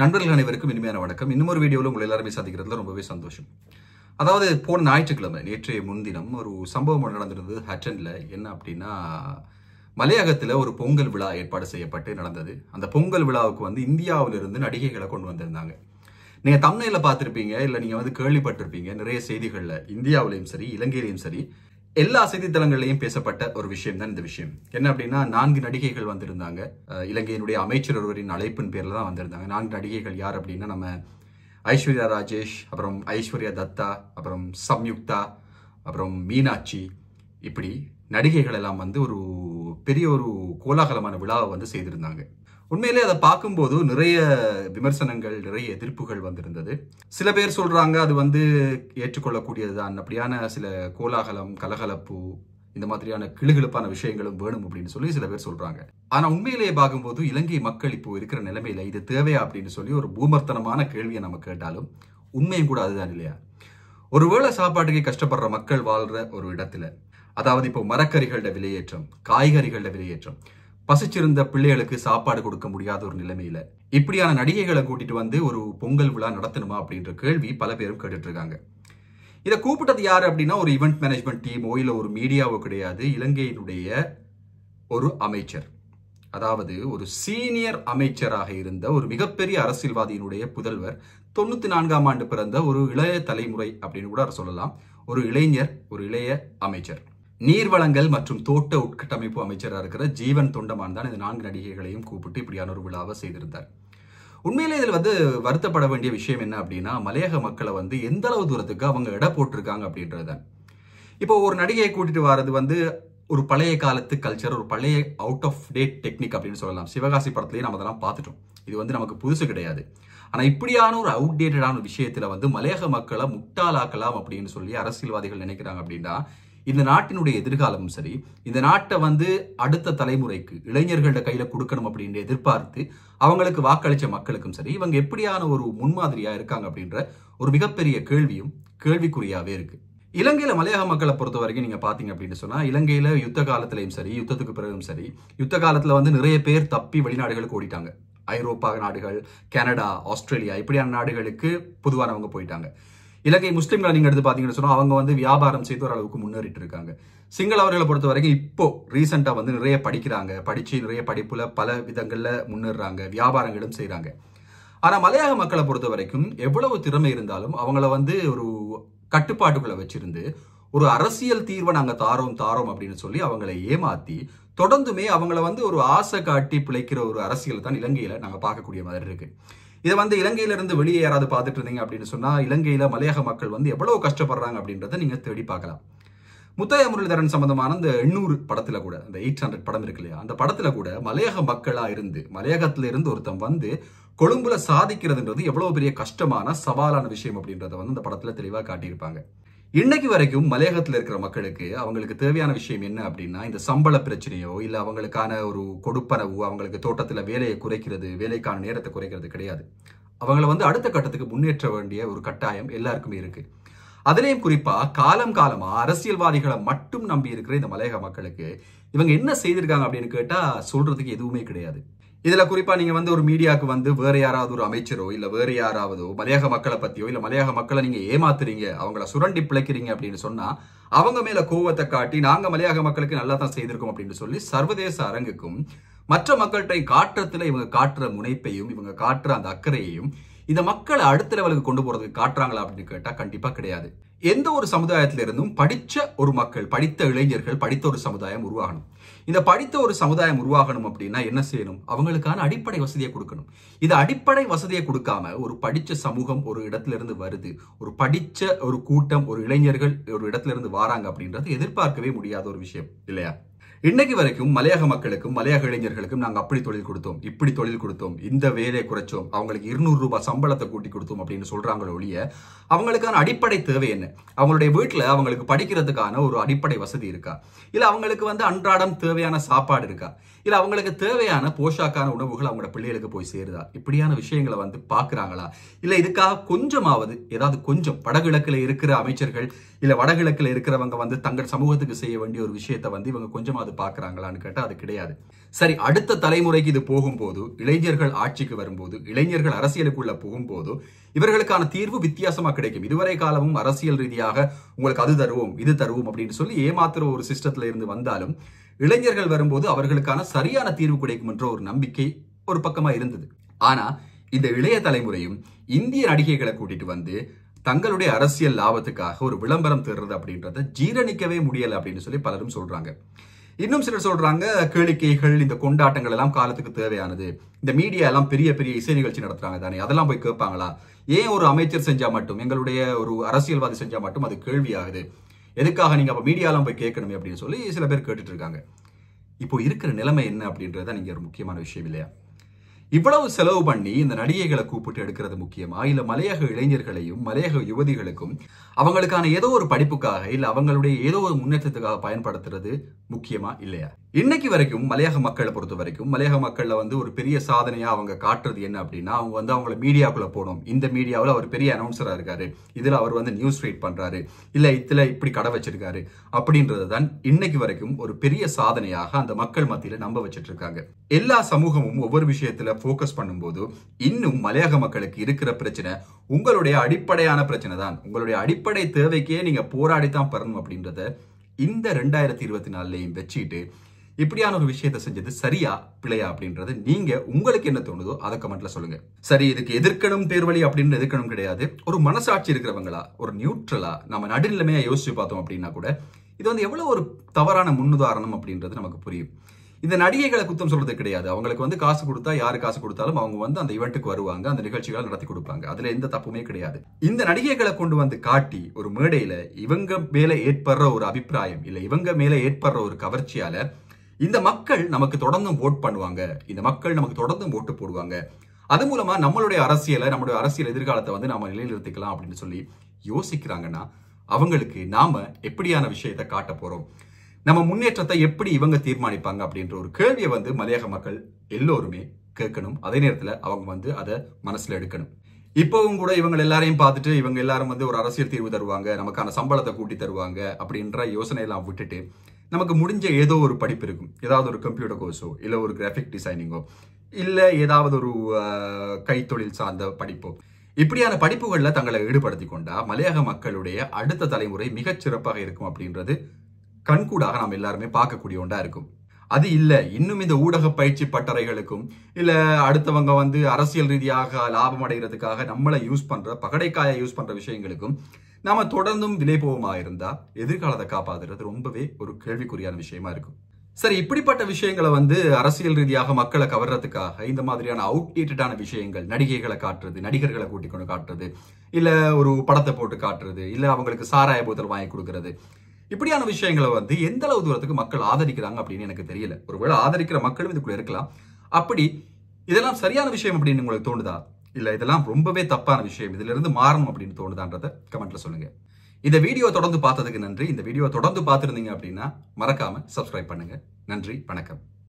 நண்பர்கள் அனைவருக்கும் இனிமையான வணக்கம் இன்னொரு வீடியோவில் உங்களை எல்லாருமே சந்திக்கிறதுல ரொம்பவே சந்தோஷம் அதாவது போன ஞாயிற்றுக்கிழமை நேற்றைய முன்தினம் ஒரு சம்பவம் நடந்திருந்தது ஹட்டனில் என்ன அப்படின்னா மலையகத்தில் ஒரு பொங்கல் விழா ஏற்பாடு செய்யப்பட்டு நடந்தது அந்த பொங்கல் விழாவுக்கு வந்து இந்தியாவிலிருந்து நடிகைகளை கொண்டு வந்திருந்தாங்க நீங்கள் தமிழில் பார்த்துருப்பீங்க இல்லை நீங்கள் வந்து கேள்விப்பட்டிருப்பீங்க நிறைய செய்திகளில் இந்தியாவிலையும் சரி இலங்கையிலையும் சரி எல்லா செய்தித்தளங்கள்லையும் பேசப்பட்ட ஒரு விஷயம் தான் இந்த விஷயம் என்ன அப்படின்னா நான்கு நடிகைகள் வந்திருந்தாங்க இலங்கையினுடைய அமைச்சர் ஒருவரின் அழைப்பின் பேரில் தான் வந்திருந்தாங்க நான்கு நடிகைகள் யார் அப்படின்னா நம்ம ஐஸ்வர்யா ராஜேஷ் அப்புறம் ஐஸ்வர்யா தத்தா அப்புறம் சம்யுக்தா அப்புறம் மீனாட்சி இப்படி நடிகைகள் எல்லாம் வந்து ஒரு பெரிய ஒரு கோலாகலமான விழாவை வந்து செய்திருந்தாங்க உண்மையிலே அதை பார்க்கும்போது நிறைய விமர்சனங்கள் நிறைய எதிர்ப்புகள் வந்திருந்தது சில பேர் சொல்கிறாங்க அது வந்து ஏற்றுக்கொள்ளக்கூடியது தான் அப்படியான சில கோலாகலம் கலகலப்பு இந்த மாதிரியான கிளுகிழப்பான விஷயங்களும் வேணும் அப்படின்னு சொல்லி சில பேர் சொல்கிறாங்க ஆனால் உண்மையிலேயே பார்க்கும்போது இலங்கை மக்கள் இப்போ இருக்கிற நிலைமையில் இது தேவையா அப்படின்னு சொல்லி ஒரு பூமர்த்தனமான கேள்வியை நம்ம கேட்டாலும் உண்மையும் கூட அதுதான் இல்லையா ஒருவேளை சாப்பாட்டுக்கு கஷ்டப்படுற மக்கள் வாழ்கிற ஒரு இடத்துல அதாவது இப்போ மரக்கறிகளோட விலையேற்றம் காய்கறிகளோட விலையேற்றம் பசிச்சிருந்த பிள்ளைகளுக்கு சாப்பாடு கொடுக்க முடியாத ஒரு நிலைமையில இப்படியான நடிகைகளை கூட்டிட்டு வந்து ஒரு பொங்கல் விழா நடத்தணுமா அப்படின்ற கேள்வி பல பேரும் கேட்டுட்டு இருக்காங்க இதை கூப்பிட்டது யாரு அப்படின்னா ஒரு இவெண்ட் மேனேஜ்மெண்ட் டீமோ இல்லை ஒரு மீடியாவோ கிடையாது இலங்கையினுடைய ஒரு அமைச்சர் அதாவது ஒரு சீனியர் அமைச்சராக இருந்த ஒரு மிகப்பெரிய அரசியல்வாதியினுடைய புதல்வர் தொண்ணூத்தி நான்காம் ஆண்டு பிறந்த ஒரு இளைய தலைமுறை அப்படின்னு கூட சொல்லலாம் ஒரு இளைஞர் ஒரு இளைய அமைச்சர் நீர்வளங்கள் மற்றும் தோட்ட உட்கட்டமைப்பு அமைச்சராக இருக்கிற ஜீவன் தொண்டமான் தான் இந்த நான்கு நடிகைகளையும் கூப்பிட்டு இப்படியான ஒரு விழாவை செய்திருந்தார் உண்மையிலே இதில் வந்து வருத்தப்பட வேண்டிய விஷயம் என்ன அப்படின்னா மலையக மக்களை வந்து எந்த அளவு தூரத்துக்கு அவங்க இட போட்டிருக்காங்க அப்படின்றது இப்போ ஒரு நடிகையை கூட்டிட்டு வர்றது வந்து ஒரு பழைய காலத்து கல்ச்சர் ஒரு பழைய அவுட் ஆஃப் டேட் டெக்னிக் அப்படின்னு சொல்லலாம் சிவகாசி படத்துலேயே நம்ம அதெல்லாம் பார்த்துட்டோம் இது வந்து நமக்கு புதுசு கிடையாது ஆனால் இப்படியான ஒரு அவுடேட்டடான விஷயத்தில் வந்து மலையக மக்களை முட்டாளாக்கலாம் அப்படின்னு சொல்லி அரசியல்வாதிகள் நினைக்கிறாங்க அப்படின்னா இந்த நாட்டினுடைய எதிர்காலமும் சரி இந்த நாட்டை வந்து அடுத்த தலைமுறைக்கு இளைஞர்களோட கையில் கொடுக்கணும் அப்படின்னு எதிர்பார்த்து அவங்களுக்கு வாக்களிச்ச மக்களுக்கும் சரி இவங்க எப்படியான ஒரு முன்மாதிரியா இருக்காங்க அப்படின்ற ஒரு மிகப்பெரிய கேள்வியும் கேள்விக்குறியாகவே இருக்குது இலங்கையில் மலையக மக்களை பொறுத்த வரைக்கும் நீங்கள் பார்த்தீங்க அப்படின்னு சொன்னால் இலங்கையில் யுத்த காலத்திலையும் சரி யுத்தத்துக்கு பிறகும் சரி யுத்த காலத்தில் வந்து நிறைய பேர் தப்பி வெளிநாடுகளுக்கு ஓடிட்டாங்க ஐரோப்பா நாடுகள் கனடா ஆஸ்திரேலியா இப்படியான நாடுகளுக்கு பொதுவானவங்க போயிட்டாங்க இலங்கை முஸ்லீம்களை நீங்க எடுத்து பார்த்தீங்கன்னு சொன்னால் அவங்க வந்து வியாபாரம் செய்து ஒரு அளவுக்கு முன்னேறிட்டு இருக்காங்க சிங்களவர்களை பொறுத்த வரைக்கும் இப்போ ரீசெண்டா வந்து நிறைய படிக்கிறாங்க படித்து நிறைய படிப்பில் பல விதங்களில் முன்னேறாங்க வியாபாரங்களும் செய்கிறாங்க ஆனால் மலையாள மக்களை பொறுத்த வரைக்கும் எவ்வளவு திறமை இருந்தாலும் அவங்கள வந்து ஒரு கட்டுப்பாட்டுக்குள்ளே வச்சிருந்து ஒரு அரசியல் தீர்வை நாங்கள் தாரோம் தாரோம் அப்படின்னு சொல்லி அவங்களை ஏமாற்றி தொடர்ந்துமே அவங்கள வந்து ஒரு ஆசை காட்டி பிழைக்கிற ஒரு அரசியல் தான் இலங்கையில் நாங்கள் பார்க்கக்கூடிய மாதிரி இருக்குது இதை வந்து இலங்கையிலிருந்து வெளியே யாராவது பார்த்துட்டு இருந்தீங்க அப்படின்னு சொன்னால் இலங்கையில் மலையக மக்கள் வந்து எவ்வளோ கஷ்டப்படுறாங்க அப்படின்றத நீங்கள் தேடி பார்க்கலாம் முத்தைய முரளிதரன் சம்பந்தமான அந்த எண்ணூறு படத்தில் கூட இந்த எயிட் ஹண்ட்ரட் படம் இருக்கு இல்லையா அந்த படத்தில் கூட மலையக மக்களாக இருந்து மலையகத்தில் இருந்து ஒருத்தன் வந்து கொழும்புல சாதிக்கிறதுன்றது எவ்வளோ பெரிய கஷ்டமான சவாலான விஷயம் அப்படின்றத வந்து அந்த படத்தில் தெளிவாக காட்டியிருப்பாங்க இன்னைக்கு வரைக்கும் மலையகத்தில் இருக்கிற மக்களுக்கு அவங்களுக்கு தேவையான விஷயம் என்ன அப்படின்னா இந்த சம்பள பிரச்சனையோ இல்லை அவங்களுக்கான ஒரு கொடுப்பனவோ அவங்களுக்கு தோட்டத்தில் வேலையை குறைக்கிறது வேலைக்கான நேரத்தை குறைக்கிறது கிடையாது அவங்கள வந்து அடுத்த கட்டத்துக்கு முன்னேற்ற வேண்டிய ஒரு கட்டாயம் எல்லாருக்குமே இருக்கு அதுலேயும் குறிப்பா காலம் காலமா அரசியல்வாதிகளை மட்டும் நம்பி இருக்கிற இந்த மலையக மக்களுக்கு இவங்க என்ன செய்திருக்காங்க அப்படின்னு கேட்டா சொல்றதுக்கு எதுவுமே கிடையாது இதுல குறிப்பா நீங்க வந்து ஒரு மீடியாவுக்கு வந்து வேற யாராவது ஒரு அமைச்சரோ இல்லை வேற யாராவதோ மலையக மக்களை பற்றியோ இல்லை மலையக மக்களை நீங்க ஏமாத்துறீங்க அவங்கள சுரண்டி பிழைக்கிறீங்க அப்படின்னு சொன்னா அவங்க மேல கோவத்தை காட்டி நாங்க மலையக மக்களுக்கு நல்லா தான் செய்திருக்கோம் அப்படின்னு சொல்லி சர்வதேச அரங்குக்கும் மற்ற மக்கள்கிட்ட காட்டுறதுல இவங்க காட்டுற முனைப்பையும் இவங்க காட்டுற அந்த அக்கறையையும் இந்த மக்களை அடுத்த லெவலுக்கு கொண்டு போறதுக்கு காட்டுறாங்களா அப்படின்னு கேட்டா கண்டிப்பா கிடையாது எந்த ஒரு சமுதாயத்திலிருந்தும் படித்த ஒரு மக்கள் படித்த இளைஞர்கள் படித்த ஒரு சமுதாயம் உருவாகணும் இந்த படித்த ஒரு சமுதாயம் உருவாகணும் அப்படின்னா என்ன செய்யணும் அவங்களுக்கான அடிப்படை வசதியை கொடுக்கணும் இது அடிப்படை வசதியை கொடுக்காம ஒரு படித்த சமூகம் ஒரு இடத்துல இருந்து வருது ஒரு படித்த ஒரு கூட்டம் ஒரு இளைஞர்கள் ஒரு இடத்துல இருந்து வாராங்க அப்படின்றது எதிர்பார்க்கவே முடியாத ஒரு விஷயம் இல்லையா இன்னைக்கு வரைக்கும் மலையக மக்களுக்கும் மலையக இளைஞர்களுக்கும் நாங்கள் அப்படி தொழில் கொடுத்தோம் இப்படி தொழில் கொடுத்தோம் இந்த வேலையை குறைச்சோம் அவங்களுக்கு இருநூறு ரூபாய் சம்பளத்தை கூட்டி கொடுத்தோம் அப்படின்னு சொல்றாங்களோ ஒழிய அவங்களுக்கான அடிப்படை தேவை என்ன அவங்களுடைய வீட்டில் அவங்களுக்கு படிக்கிறதுக்கான ஒரு அடிப்படை வசதி இருக்கா இல்லை அவங்களுக்கு வந்து அன்றாடம் தேவையான சாப்பாடு இருக்கா இல்லை அவங்களுக்கு தேவையான போஷாக்கான உணவுகள் அவங்களோட பிள்ளைகளுக்கு போய் சேருதா இப்படியான விஷயங்களை வந்து பார்க்குறாங்களா இல்லை இதுக்காக கொஞ்சமாவது ஏதாவது கொஞ்சம் வடகிழக்கில் இருக்கிற அமைச்சர்கள் இல்லை வடகிழக்கில் இருக்கிறவங்க வந்து தங்கள் சமூகத்துக்கு செய்ய வேண்டிய ஒரு விஷயத்தை வந்து இவங்க கொஞ்சமாவது பார்க்குறாங்களான்னு கேட்டால் அது கிடையாது சரி அடுத்த தலைமுறைக்கு இது போகும்போது இளைஞர்கள் ஆட்சிக்கு வரும்போது இளைஞர்கள் அரசியலுக்குள்ள போகும்போது இவர்களுக்கான தீர்வு வித்தியாசமாக கிடைக்கும் இதுவரை காலமும் அரசியல் ரீதியாக உங்களுக்கு அது தருவோம் இது தருவோம் அப்படின்னு சொல்லி ஏமாத்துற ஒரு சிஸ்டத்துல இருந்து வந்தாலும் இளைஞர்கள் வரும்போது அவர்களுக்கான சரியான தீர்வு கிடைக்கும் என்ற ஒரு நம்பிக்கை ஒரு பக்கமா இருந்தது ஆனா இந்த இளைய தலைமுறையும் இந்திய நடிகைகளை கூட்டிட்டு வந்து தங்களுடைய அரசியல் லாபத்துக்காக ஒரு விளம்பரம் தேடுறது அப்படின்றத ஜீரணிக்கவே முடியலை அப்படின்னு சொல்லி பலரும் சொல்றாங்க இன்னும் சிலர் சொல்றாங்க கேளிக்கைகள் இந்த கொண்டாட்டங்கள் எல்லாம் காலத்துக்கு தேவையானது இந்த மீடியா எல்லாம் பெரிய பெரிய இசை நிகழ்ச்சி நடத்துறாங்க தானே அதெல்லாம் போய் கேட்பாங்களா ஏன் ஒரு அமைச்சர் செஞ்சா மட்டும் எங்களுடைய ஒரு அரசியல்வாதி செஞ்சா மட்டும் அது கேள்வியாகுது எதுக்காக நீங்கள் அப்போ மீடியாலாம் போய் கேட்கணுமே அப்படின்னு சொல்லி சில பேர் கேட்டுட்டு இருக்காங்க இப்போ இருக்கிற நிலைமை என்ன அப்படின்றது தான் நீங்கள் ஒரு முக்கியமான விஷயம் இல்லையா இவ்வளவு செலவு பண்ணி இந்த நடிகைகளை கூப்பிட்டு எடுக்கிறது முக்கியமா இல்ல மலையக இளைஞர்களையும் மலையக யுவதிகளுக்கும் அவங்களுக்கான ஏதோ ஒரு படிப்புக்காக இல்ல அவங்களுடைய ஏதோ ஒரு முன்னேற்றத்துக்காக பயன்படுத்துறது முக்கியமா இல்லையா இன்னைக்கு வரைக்கும் மலையக மக்களை பொறுத்த வரைக்கும் மலையக மக்களில் வந்து ஒரு பெரிய சாதனையாக அவங்க காட்டுறது என்ன அப்படின்னா அவங்க வந்து அவங்கள மீடியாக்குள்ளே போகணும் இந்த மீடியாவில் அவர் பெரிய அனௌன்சராக இருக்காரு இதில் அவர் வந்து நியூஸ் ரீட் பண்ணுறாரு இல்லை இதில் இப்படி கடை வச்சிருக்காரு அப்படின்றது தான் இன்னைக்கு வரைக்கும் ஒரு பெரிய சாதனையாக அந்த மக்கள் மத்தியில் நம்ப வச்சுட்டு இருக்காங்க எல்லா சமூகமும் ஒவ்வொரு விஷயத்தில் ஃபோக்கஸ் பண்ணும்போது இன்னும் மலையக மக்களுக்கு இருக்கிற பிரச்சனை உங்களுடைய அடிப்படையான பிரச்சனை தான் உங்களுடைய அடிப்படை தேவைக்கே நீங்கள் போராடி தான் பெறணும் அப்படின்றத இந்த ரெண்டாயிரத்தி இருபத்தி நாலுலையும் வச்சுட்டு இப்படியான ஒரு விஷயத்த செஞ்சது சரியா பிழையா அப்படின்றது நீங்க உங்களுக்கு என்ன தோணுதோ அதை கமெண்ட்ல சொல்லுங்க சரி இதுக்கு எதிர்க்கணும் தேர்வழி அப்படின்னு எதிர்க்கணும் கிடையாது ஒரு மனசாட்சி இருக்கிறவங்களா ஒரு நியூட்ரலா நம்ம நடுநிலைமையா யோசிச்சு பார்த்தோம் அப்படின்னா கூட இது வந்து எவ்வளவு ஒரு தவறான முன்னுதாரணம் அப்படின்றது நமக்கு புரியும் இந்த நடிகைகளை குத்தம் சொல்றது கிடையாது அவங்களுக்கு வந்து காசு கொடுத்தா யாரு காசு கொடுத்தாலும் அவங்க வந்து அந்த இவெண்ட்டுக்கு வருவாங்க அந்த நிகழ்ச்சிகளை நடத்தி கொடுப்பாங்க அதுல எந்த தப்புமே கிடையாது இந்த நடிகைகளை கொண்டு வந்து காட்டி ஒரு மேடையில இவங்க மேல ஏற்படுற ஒரு அபிப்பிராயம் இல்ல இவங்க மேல ஏற்படுற ஒரு கவர்ச்சியால இந்த மக்கள் நமக்கு தொடர்ந்தும் ஓட் பண்ணுவாங்க இந்த மக்கள் நமக்கு தொடர்ந்தும் ஓட்டு போடுவாங்க அது மூலமா நம்மளுடைய அரசியலை நம்மளுடைய அரசியல் எதிர்காலத்தை வந்து நாம நிலைநிறுத்திக்கலாம் அப்படின்னு சொல்லி யோசிக்கிறாங்கன்னா அவங்களுக்கு நாம எப்படியான விஷயத்தை காட்ட போறோம் நம்ம முன்னேற்றத்தை எப்படி இவங்க தீர்மானிப்பாங்க அப்படின்ற ஒரு கேள்வியை வந்து மலையக மக்கள் எல்லோருமே கேட்கணும் அதே நேரத்தில் அவங்க வந்து அதை மனசில் எடுக்கணும் இப்போவும் கூட இவங்க எல்லாரையும் பார்த்துட்டு இவங்க எல்லாரும் வந்து ஒரு அரசியல் தீர்வு தருவாங்க நமக்கான சம்பளத்தை கூட்டி தருவாங்க அப்படின்ற யோசனையெல்லாம் விட்டுட்டு நமக்கு முடிஞ்ச ஏதோ ஒரு படிப்பு இருக்கும் ஏதாவது ஒரு கம்ப்யூட்டர் கோர்ஸோ இல்லை ஒரு கிராஃபிக் டிசைனிங்கோ இல்லை ஏதாவது ஒரு கைத்தொழில் சார்ந்த படிப்போ இப்படியான படிப்புகளில் தங்களை ஈடுபடுத்தி கொண்டா மலையக மக்களுடைய அடுத்த தலைமுறை மிகச் சிறப்பாக இருக்கும் அப்படின்றது கண்கூடாக நாம் எல்லாருமே பார்க்கக்கூடிய ஒன்றா இருக்கும் அது இல்லை இன்னும் இந்த ஊடக பயிற்சி பட்டறைகளுக்கும் இல்லை அடுத்தவங்க வந்து அரசியல் ரீதியாக லாபம் அடைகிறதுக்காக நம்மளை யூஸ் பண்ணுற பகடைக்காயை யூஸ் பண்ணுற விஷயங்களுக்கும் நாம தொடர்ந்தும் விலை போவோமா இருந்தா எதிர்காலத்தை காப்பாத்துறது ரொம்பவே ஒரு கேள்விக்குறியான விஷயமா இருக்கும் சரி இப்படிப்பட்ட விஷயங்களை வந்து அரசியல் ரீதியாக மக்களை கவர்றதுக்காக இந்த மாதிரியான அவுட்டேட்டடான விஷயங்கள் நடிகைகளை காட்டுறது நடிகர்களை கூட்டிக்கொண்டு காட்டுறது இல்ல ஒரு படத்தை போட்டு காட்டுறது இல்ல அவங்களுக்கு சாராய போதல் வாங்கி கொடுக்கறது இப்படியான விஷயங்களை வந்து எந்த அளவு தூரத்துக்கு மக்கள் ஆதரிக்கிறாங்க அப்படின்னு எனக்கு தெரியல ஒருவேளை ஆதரிக்கிற மக்களும் இதுக்குள்ள இருக்கலாம் அப்படி இதெல்லாம் சரியான விஷயம் அப்படின்னு உங்களுக்கு தோணுதா இல்லை இதெல்லாம் ரொம்பவே தப்பான விஷயம் இதிலிருந்து மாறணும் அப்படின்னு தோணுதான்றதை கமெண்ட்ல சொல்லுங்க இந்த வீடியோ தொடர்ந்து பார்த்ததுக்கு நன்றி இந்த வீடியோ தொடர்ந்து பார்த்துருந்தீங்க அப்படின்னா மறக்காம சப்ஸ்கிரைப் பண்ணுங்க நன்றி வணக்கம்